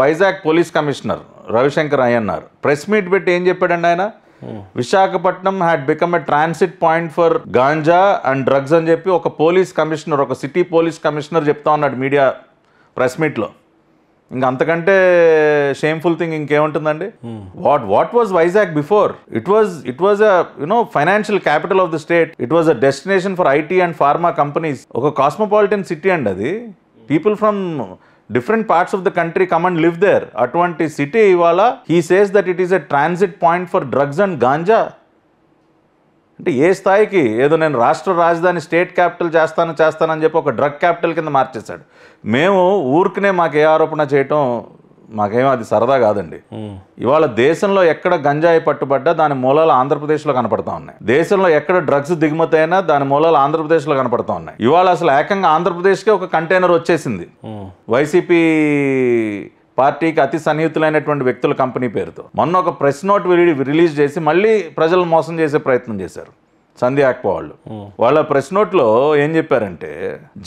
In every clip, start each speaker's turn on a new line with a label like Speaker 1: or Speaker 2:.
Speaker 1: Vizag police commissioner Ravishankar అయ్యన్నారు press meet పెట్టి ఏం చెప్పాడండి ఆయన Visakhapatnam had become a transit point for ganja and drugs అని చెప్పి ఒక పోలీస్ కమిషనర్ ఒక సిటీ పోలీస్ కమిషనర్ చెప్తా ఉన్నాడు మీడియా ప్రెస్ మీట్లో ఇంకా అంతకంటే షేమ్ఫుల్ థింగ్ ఇంకేముంటుందండి what what was Vizag before it was it was you know financial capital of the state it was a destination for IT and pharma companies ఒక cosmopolitan city అండి అది people from different parts of the country come and live there అటువంటి city ఇవాళ he says that it is a transit point for drugs and ganja అంటే ఏ స్థాయికి ఏదో నేను రాష్ట్ర రాజధాని స్టేట్ క్యాపిటల్ చేస్తాను చేస్తానని చెప్పి ఒక డ్రగ్ క్యాపిటల్ కింద మార్చేశాడు మేము ఊరికనే మాకు ఏ ఆరోపణ చేయటం మాకేమో అది సరదా కాదండి ఇవాళ దేశంలో ఎక్కడ గంజాయి పట్టుబడ్డా దాని మూలాలు ఆంధ్రప్రదేశ్లో కనపడతా ఉన్నాయి దేశంలో ఎక్కడ డ్రగ్స్ దిగుమతి అయినా దాని మూలాలు ఆంధ్రప్రదేశ్లో కనపడతా ఉన్నాయి ఇవాళ అసలు ఏకంగా ఆంధ్రప్రదేశ్కే ఒక కంటైనర్ వచ్చేసింది వైసీపీ పార్టీకి అతి సన్నిహితులైనటువంటి వ్యక్తుల కంపెనీ పేరుతో మొన్న ఒక ప్రెస్ నోట్ రిలీజ్ చేసి మళ్ళీ ప్రజలు మోసం చేసే ప్రయత్నం చేశారు సంధ్యాక్ప వాళ్ళు వాళ్ళ ప్రెస్ నోట్లో ఏం చెప్పారంటే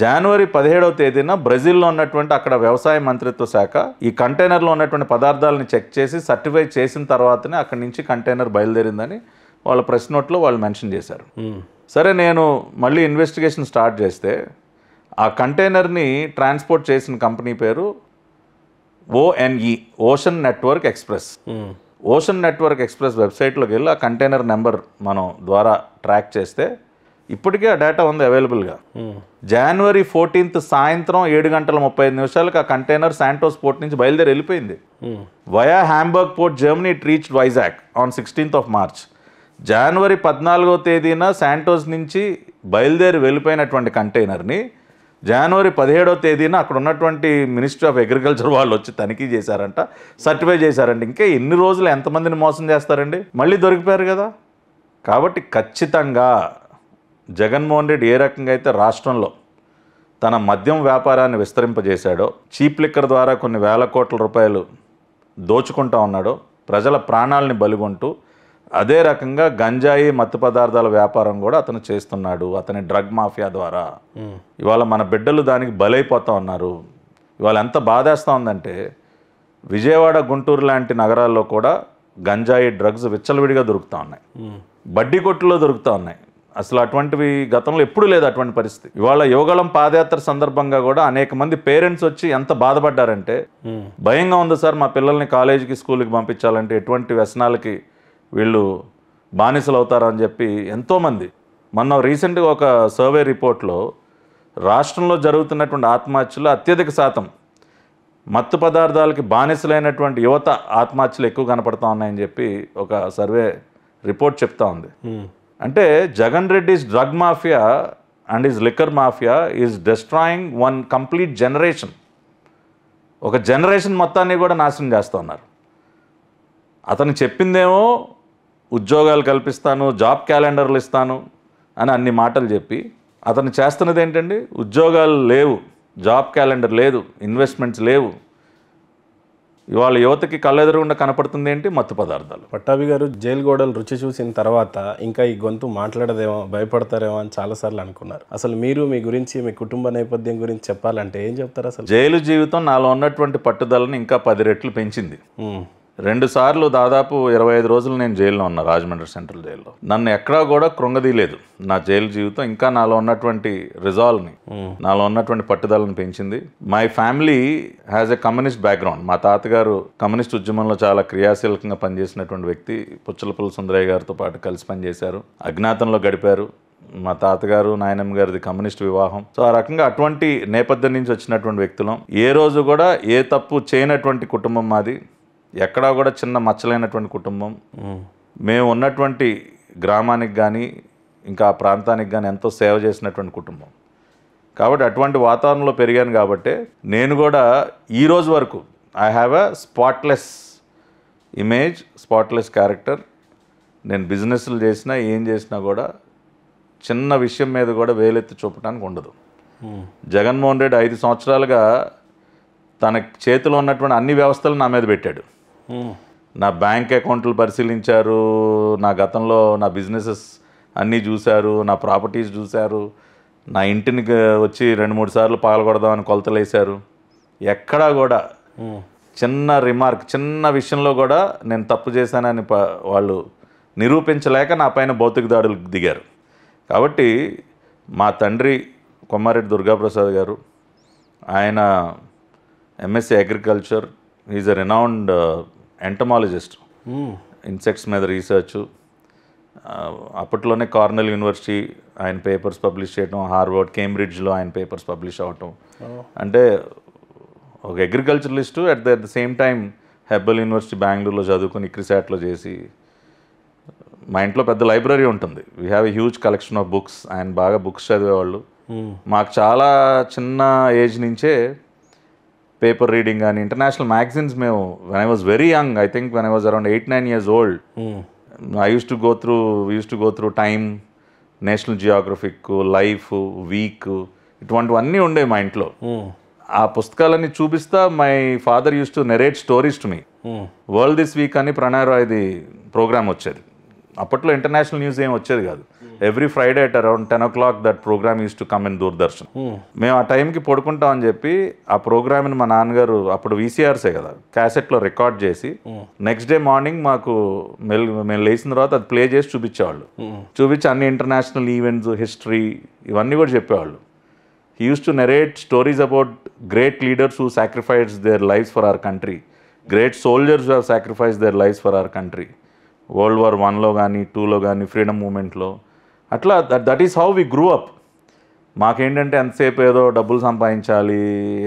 Speaker 1: జనవరి పదిహేడవ తేదీన బ్రెజిల్లో ఉన్నటువంటి అక్కడ వ్యవసాయ మంత్రిత్వ శాఖ ఈ కంటైనర్లో ఉన్నటువంటి పదార్థాలను చెక్ చేసి సర్టిఫై చేసిన తర్వాతనే అక్కడి నుంచి కంటైనర్ బయలుదేరిందని వాళ్ళ ప్రెస్ నోట్లో వాళ్ళు మెన్షన్ చేశారు సరే నేను మళ్ళీ ఇన్వెస్టిగేషన్ స్టార్ట్ చేస్తే ఆ కంటైనర్ని ట్రాన్స్పోర్ట్ చేసిన కంపెనీ పేరు ONE Ocean Network Express Ocean Network Express వెబ్సైట్లోకి వెళ్ళి ఆ కంటైనర్ నెంబర్ మనం ద్వారా ట్రాక్ చేస్తే ఇప్పటికే ఆ డేటా ఉంది అవైలబుల్గా hmm. జనవరి ఫోర్టీన్త్ సాయంత్రం ఏడు గంటల ముప్పై ఐదు నిమిషాలకు ఆ కంటైనర్ శాంటోస్ పోర్ట్ నుంచి బయలుదేరి వెళ్ళిపోయింది hmm. Via Hamburg port Germany it reach Vizag on sixteenth of March జనవరి పద్నాలుగో తేదీన శాంటోస్ నుంచి బయలుదేరి వెళ్ళిపోయినటువంటి కంటైనర్ని జనవరి పదిహేడో తేదీన అక్కడ ఉన్నటువంటి మినిస్ట్రీ ఆఫ్ అగ్రికల్చర్ వాళ్ళు వచ్చి తనిఖీ చేశారంట సర్టిఫై చేశారండి ఇంకా ఎన్ని రోజులు ఎంతమందిని మోసం చేస్తారండి మళ్ళీ దొరికిపోయారు కదా కాబట్టి ఖచ్చితంగా జగన్మోహన్ రెడ్డి ఏ రకంగా అయితే రాష్ట్రంలో తన మద్యం వ్యాపారాన్ని విస్తరింపజేశాడో చీప్ లిక్కర్ ద్వారా కొన్ని వేల కోట్ల రూపాయలు దోచుకుంటా ఉన్నాడో ప్రజల ప్రాణాలని బలిగొంటూ అదే రకంగా గంజాయి మత్తు పదార్థాల వ్యాపారం కూడా అతను చేస్తున్నాడు అతని డ్రగ్ మాఫియా ద్వారా ఇవాళ మన బిడ్డలు దానికి బలైపోతా ఉన్నారు ఇవాళ ఎంత బాధేస్తూ ఉందంటే విజయవాడ గుంటూరు లాంటి నగరాల్లో కూడా గంజాయి డ్రగ్స్ విచ్చలవిడిగా దొరుకుతూ ఉన్నాయి బడ్డీ కొట్టులో దొరుకుతూ ఉన్నాయి అసలు అటువంటివి గతంలో ఎప్పుడూ లేదు అటువంటి పరిస్థితి ఇవాళ యువగళం పాదయాత్ర సందర్భంగా కూడా అనేక మంది పేరెంట్స్ వచ్చి ఎంత బాధపడ్డారంటే భయంగా ఉంది సార్ మా పిల్లల్ని కాలేజీకి స్కూల్కి పంపించాలంటే ఎటువంటి వ్యసనాలకి వీళ్ళు బానిసలు అవుతారని చెప్పి ఎంతోమంది మొన్న రీసెంట్గా ఒక సర్వే రిపోర్ట్లో రాష్ట్రంలో జరుగుతున్నటువంటి ఆత్మహత్యలు అత్యధిక శాతం మత్తు పదార్థాలకి బానిసలైనటువంటి యువత ఆత్మహత్యలు ఎక్కువ కనపడతా ఉన్నాయని చెప్పి ఒక సర్వే రిపోర్ట్ చెప్తా ఉంది అంటే Jagan Reddy's drug mafia and is liquor mafia is destroying one complete generation ఒక జనరేషన్ మొత్తాన్ని కూడా నాశనం చేస్తూ ఉన్నారు అతను చెప్పిందేమో ఉద్యోగాలు కల్పిస్తాను జాబ్ క్యాలెండర్లు ఇస్తాను అని అన్ని మాటలు చెప్పి అతను చేస్తున్నది ఏంటండి ఉద్యోగాలు లేవు జాబ్ క్యాలెండర్ లేదు ఇన్వెస్ట్మెంట్స్ లేవు ఇవాళ యువతకి కళ్ళెదరకుండా కనపడుతుంది ఏంటి మత్తు పదార్థాలు
Speaker 2: పట్టాభి గారు జైలు గోడలు రుచి చూసిన తర్వాత ఇంకా ఈ గొంతు మాట్లాడదేమో భయపడతారేమో అని చాలాసార్లు అనుకున్నారు అసలు మీరు మీ గురించి మీ కుటుంబ నేపథ్యం గురించి చెప్పాలంటే ఏం చెప్తారు అసలు జైలు
Speaker 1: జీవితం నాలో ఉన్నటువంటి పట్టుదలను ఇంకా పది రెట్లు పెంచింది రెండు సార్లు దాదాపు ఇరవై ఐదు రోజులు నేను జైల్లో ఉన్నా రాజమండ్రి సెంట్రల్ జైల్లో నన్ను ఎక్కడా కూడా కృంగదీయలేదు నా జైలు జీవితం ఇంకా నాలో ఉన్నటువంటి రిజాల్వ్ని నాలో ఉన్నటువంటి పట్టుదలను పెంచింది my family has a communist background మా తాతగారు కమ్యూనిస్ట్ ఉద్యమంలో చాలా క్రియాశీలకంగా పనిచేసినటువంటి వ్యక్తి పుచ్చలపల్లి సుందరయ్య గారితో పాటు కలిసి పనిచేశారు అజ్ఞాతంలో గడిపారు మా తాతగారు నాయనమ్మ గారిది కమ్యూనిస్ట్ వివాహం సో ఆ రకంగా అటువంటి నేపథ్యం నుంచి వచ్చినటువంటి వ్యక్తులం ఏ రోజు కూడా ఏ తప్పు చేయనటువంటి కుటుంబం మాది ఎక్కడా కూడా చిన్న మచ్చలైనటువంటి కుటుంబం మేము ఉన్నటువంటి గ్రామానికి కానీ ఇంకా ఆ ప్రాంతానికి కానీ ఎంతో సేవ చేసినటువంటి కుటుంబం కాబట్టి అటువంటి వాతావరణంలో పెరిగాను కాబట్టి నేను కూడా ఈ రోజు వరకు I have a spotless image spotless character నేను బిజినెస్లు చేసినా ఏం చేసినా కూడా చిన్న విషయం మీద కూడా వేలెత్తి చూపడానికి ఉండదు జగన్మోహన్ రెడ్డి ఐదు సంవత్సరాలుగా తన చేతిలో ఉన్నటువంటి అన్ని వ్యవస్థలు నా మీద పెట్టాడు నా బ్యాంక్ అకౌంట్లు పరిశీలించారు నా గతంలో నా బిజినెసెస్ అన్నీ చూశారు నా ప్రాపర్టీస్ చూశారు నా ఇంటిని వచ్చి రెండు మూడు సార్లు పాల్గొడదామని కొలతలేశారు ఎక్కడా కూడా చిన్న రిమార్క్ చిన్న విషయంలో కూడా నేను తప్పు చేశానని వాళ్ళు నిరూపించలేక నా పైన భౌతిక దాడులు దిగారు కాబట్టి మా తండ్రి కొమ్మారెడ్డి దుర్గాప్రసాద్ గారు ఆయన MSc agriculture is a renowned entomologist insects మీద రీసెర్చ్ uh, అప్పట్లోనే కార్నల్ యూనివర్సిటీ ఆయన పేపర్స్ పబ్లిష్ చేయటం హార్వర్డ్ కేంబ్రిడ్జ్లో ఆయన పేపర్స్ పబ్లిష్ అవటం అంటే ఒక agriculturalist at the at the same time Hebbal university బెంగళూరులో చదువుకుని ఇక్రిసాట్లో చేసి మా ఇంట్లో పెద్ద లైబ్రరీ ఉంటుంది we have a huge collection of books ఆయన బాగా బుక్స్ చదివేవాళ్ళు hmm. మాకు చాలా చిన్న ఏజ్ నుంచే పేపర్ రీడింగ్ కానీ ఇంటర్నేషనల్ మ్యాగజైన్స్ మేము when I was very young I think when I was around eight nine years old I use to go through use to go through Time National Geographic Life Week ఇటువంటివన్నీ ఉండే మా ఇంట్లో hmm. ఆ పుస్తకాలన్నీ చూపిస్తా my father use to narrate stories to me World This Week అని Pranay రాయ్ది programme వచ్చేది అప్పట్లో ఇంటర్నేషనల్ న్యూస్ ఏం వచ్చేది కాదు every Friday at around ten o'clock that program is to come in Doordarshan మేము ఆ టైంకి పడుకుంటామని చెప్పి ఆ ప్రోగ్రామ్ని మా నాన్నగారు అప్పుడు వీసీఆర్సే కదా క్యాసెట్లో రికార్డ్ చేసి నెక్స్ట్ hmm. డే మార్నింగ్ మాకు మెల్ మేము లేచిన తర్వాత అది ప్లే చేసి చూపించేవాళ్ళు hmm. చూపించి అన్ని ఇంటర్నేషనల్ ఈవెంట్స్ హిస్టరీ ఇవన్నీ కూడా చెప్పేవాళ్ళు he use to narrate stories about great leaders who sacrifice their life for our country great soldiers have sacrifice their life for our country world war వన్లో కానీ టూలో కానీ ఫ్రీడమ్ మూమెంట్లో అట్లా that that is how we grew up మాకేంటంటే ఎంతసేపు ఏదో డబ్బులు సంపాదించాలి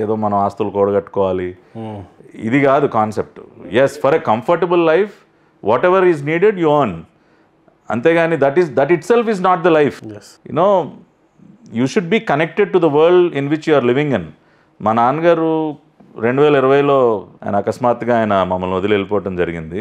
Speaker 1: ఏదో మనం ఆస్తులు కూడగట్టుకోవాలి hmm. ఇది కాదు concept is for a comfortable life whatever is needed you earn అంతేగాని that is that itself is not the life you know you should be connected to the world in which you are living అన్ మా నాన్నగారు రెండు వేల ఇరవైలో ఆయన అకస్మాత్తుగా ఆయన మమ్మల్ని వదిలి వెళ్ళిపోవడం జరిగింది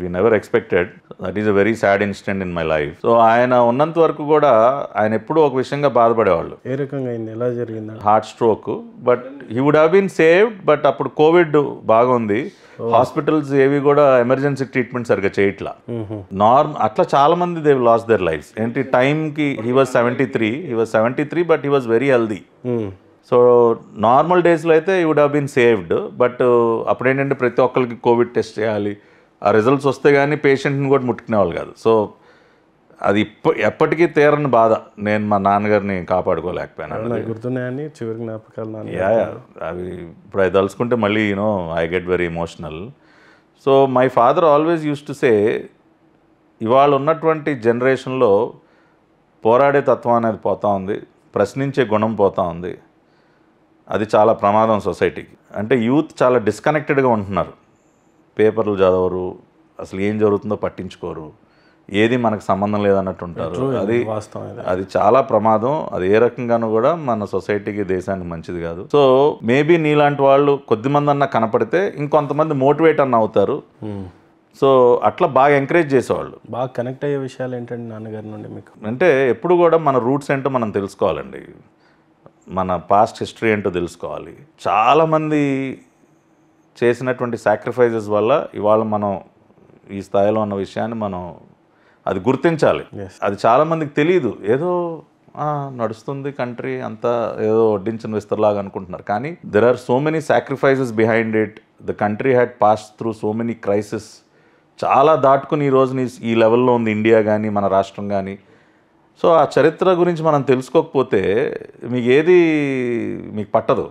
Speaker 1: we never expected that is a very sad incident in my life so ఆయన ఉన్నంత వరకు కూడా ఆయన ఎప్పుడూ ఒక విషయంగా బాధపడేవాళ్ళు
Speaker 2: ఏ రకంగా అయింది ఎలా
Speaker 1: జరిగింది heart stroke but he would have been saved but అప్పుడు కోవిడ్ బాగుంది హాస్పిటల్స్ oh. ఏవి కూడా ఎమర్జెన్సీ ట్రీట్మెంట్ సరిగ్గా చేయట్లా నార్మ్ mm-hmm. అట్లా చాలా మంది దేవ్ లాస్ దర్ లైఫ్ ఏంటి టైంకి he was seventy three he was seventy three but he was very healthy so normal డేస్లో అయితే you would been saved but అప్పుడేంటంటే ప్రతి ఒక్కరికి కోవిడ్ టెస్ట్ చేయాలి ఆ రిజల్ట్స్ వస్తే కానీ పేషెంట్ని కూడా ముట్టుకునేవాళ్ళు కాదు సో అది ఇప్ప ఎప్పటికీ తీరని బాధ నేను మా నాన్నగారిని కాపాడుకోలేకపోయాను
Speaker 2: గుర్తున్నాయని చివరి జ్ఞాపకాలు
Speaker 1: అవి ఇప్పుడు అది తలుచుకుంటే మళ్ళీ you know I get very emotional so my father always use to say ఇవాళ ఉన్నటువంటి జనరేషన్లో పోరాడే తత్వం అనేది పోతూ ఉంది ప్రశ్నించే గుణం పోతూ ఉంది అది చాలా ప్రమాదం సొసైటీకి అంటే యూత్ చాలా డిస్కనెక్టెడ్గా ఉంటున్నారు పేపర్లు చదవరు అసలు ఏం జరుగుతుందో పట్టించుకోరు ఏది మనకు సంబంధం లేదన్నట్టు ఉంటారు అది అది చాలా ప్రమాదం అది ఏ రకంగానూ కూడా మన సొసైటీకి దేశానికి మంచిది కాదు సో మేబీ నీలాంటి వాళ్ళు కొద్దిమంది అన్న కనపడితే ఇంకొంతమంది మోటివేట్ అన్న అవుతారు hmm. సో అట్లా బాగా ఎంకరేజ్ చేసేవాళ్ళు
Speaker 2: బాగా కనెక్ట్ అయ్యే విషయాలు ఏంటండి నాన్నగారి నుండి మీకు
Speaker 1: అంటే ఎప్పుడు కూడా మన రూట్స్ ఏంటో మనం తెలుసుకోవాలండి మన పాస్ట్ హిస్టరీ ఏంటో తెలుసుకోవాలి చాలామంది చేసినటువంటి సాక్రిఫైజెస్ వల్ల ఇవాళ మనం ఈ స్థాయిలో ఉన్న విషయాన్ని మనం అది గుర్తించాలి అది చాలామందికి తెలియదు ఏదో నడుస్తుంది కంట్రీ అంతా ఏదో వడ్డించిన విస్తరలాగా అనుకుంటున్నారు కానీ there are so many sacrifices behind it the country had pass through so many crisis చాలా దాటుకుని ఈ రోజుని ఈ లెవెల్లో ఉంది ఇండియా కానీ మన రాష్ట్రం కానీ సో ఆ చరిత్ర గురించి మనం తెలుసుకోకపోతే మీకు ఏది మీకు పట్టదు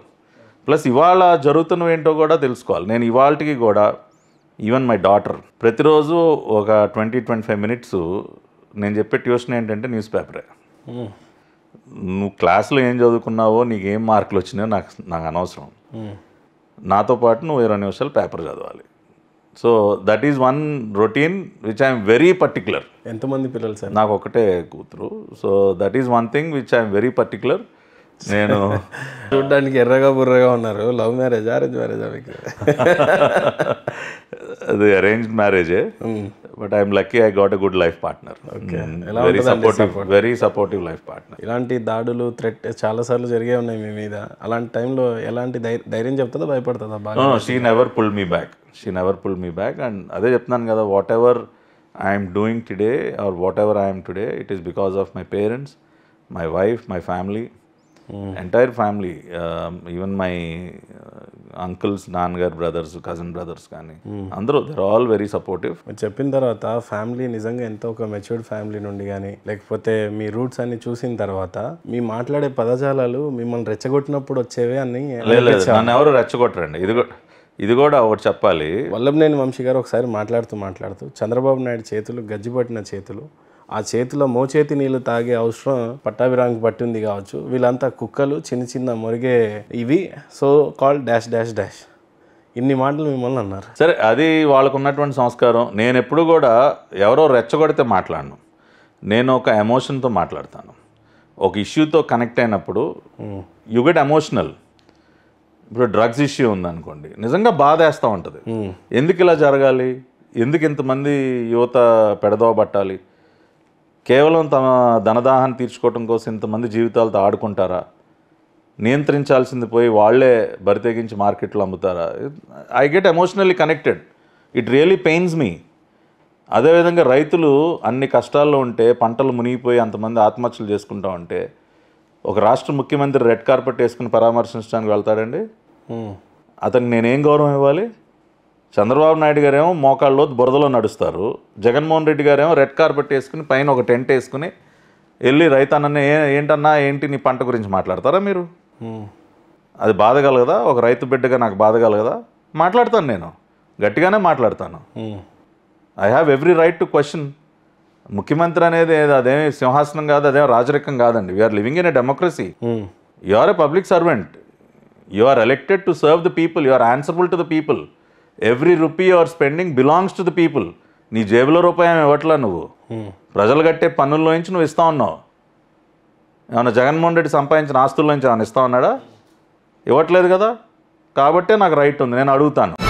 Speaker 1: ప్లస్ ఇవాళ జరుగుతున్నవి ఏంటో కూడా తెలుసుకోవాలి నేను ఇవాళకి కూడా ఈవెన్ మై డాటర్ ప్రతిరోజు ఒక ట్వంటీ ట్వంటీ ఫైవ్ మినిట్స్ నేను చెప్పే ట్యూషన్ ఏంటంటే న్యూస్ పేపరే నువ్వు క్లాస్లో ఏం చదువుకున్నావో నీకు ఏం మార్కులు వచ్చినాయో నాకు నాకు అనవసరం నాతో పాటు నువ్వు ఇరవై నిమిషాలు పేపర్ చదవాలి so that is one routine which I'm very particular ఎంతమంది పిల్లలు సార్ నాకు ఒకటే కూతురు so that is one thing which I'm very particular నేను చూడడానికి ఎర్రగా బుర్రగా ఉన్నారు లవ్ మ్యారేజ్ అరేంజ్ మ్యారేజ్ మీకు అది అరేంజ్ మ్యారేజే but I'm lucky I got a good life partner very supportive very supportive life
Speaker 2: partner ఇలాంటి దాడులు థ్రెట్ సార్లు జరిగే ఉన్నాయి మీ మీద అలాంటి టైంలో ఎలాంటి ధైర్యం చెప్తుందో భయపడుతుందా
Speaker 1: she never pull me back she never pull me back and అదే చెప్తున్నాను కదా whatever I'm doing today or whatever I'm today it is because of my parents my wife my family entire family even my uncles నాన్నగారు brothers cousin brothers కానీ అందరూ there all very supportive
Speaker 2: చెప్పిన తర్వాత family నిజంగా ఎంతో ఒక matured family నుండి కానీ లేకపోతే మీ రూట్స్ అన్ని చూసిన తర్వాత మీ మాట్లాడే పదజాలాలు మిమ్మల్ని రెచ్చగొట్టినప్పుడు వచ్చేవే అని
Speaker 1: ఎవరు రెచ్చగొట్టరండి ఇది ఇది కూడా ఒకటి చెప్పాలి
Speaker 2: వల్లభనేని వంశీ గారు ఒకసారి మాట్లాడుతూ మాట్లాడుతూ చంద్రబాబు నాయుడు చేతులు గజ్జిపట్టిన చేతులు ఆ చేతిలో మోచేతి నీళ్ళు తాగే అవసరం పట్టాభిరామికి పట్టింది కావచ్చు వీళ్ళంతా కుక్కలు చిన్న చిన్న మురిగే ఇవి so call dash dash dash ఇన్ని మాటలు మిమ్మల్ని అన్నారు
Speaker 1: సరే అది వాళ్ళకు ఉన్నటువంటి సంస్కారం నేను ఎప్పుడు కూడా ఎవరో రెచ్చగొడితే మాట్లాడను నేను ఒక ఎమోషన్తో మాట్లాడతాను ఒక ఇష్యూతో కనెక్ట్ అయినప్పుడు యు గెట్ ఎమోషనల్ ఇప్పుడు డ్రగ్స్ ఇష్యూ ఉందనుకోండి నిజంగా బాధ వేస్తూ ఉంటుంది ఎందుకు ఇలా జరగాలి ఎందుకు ఇంతమంది యువత పెడదోబట్టాలి కేవలం తమ ధనదాహాన్ని తీర్చుకోవటం కోసం ఇంతమంది జీవితాలతో ఆడుకుంటారా నియంత్రించాల్సింది పోయి వాళ్లే బరితెగించి మార్కెట్లో అమ్ముతారా I get emotionally connected it really pains me అదేవిధంగా రైతులు అన్ని కష్టాల్లో ఉంటే పంటలు మునిగిపోయి అంతమంది ఆత్మహత్యలు చేసుకుంటా ఉంటే ఒక రాష్ట్ర ముఖ్యమంత్రి రెడ్ కార్పెట్ వేసుకుని పరామర్శించడానికి వెళ్తాడండి అతనికి నేనేం గౌరవం ఇవ్వాలి చంద్రబాబు నాయుడు గారేమో మోకాళ్ళలో బురదలో నడుస్తారు జగన్మోహన్ రెడ్డి గారేమో రెడ్ కార్పెట్ వేసుకుని పైన ఒక టెంట్ వేసుకుని వెళ్ళి రైతన్న ఏంటన్నా ఏంటి నీ పంట గురించి మాట్లాడతారా మీరు అది బాధ కలగదా ఒక రైతు బిడ్డగా నాకు బాధ కలగదా మాట్లాడతాను నేను గట్టిగానే మాట్లాడతాను I have every right to question ముఖ్యమంత్రి అనేది అదేమి సింహాసనం కాదు అదేమి రాజరికం కాదండి we are living in a democracy you are a public servant you are elected to serve the people you are answerable to the people every rupee are spending belongs to the people నీ జేబులో రూపాయం ఇవ్వట్లా నువ్వు hmm. ప్రజలు కట్టే పన్నుల్లోంచి నువ్వు ఇస్తా ఉన్నావు ఏమన్నా జగన్మోహన్ రెడ్డి సంపాదించిన ఆస్తుల్లోంచి ఏమైనా ఇస్తా ఉన్నాడా ఇవ్వట్లేదు కదా కాబట్టే నాకు రైట్ ఉంది నేను అడుగుతాను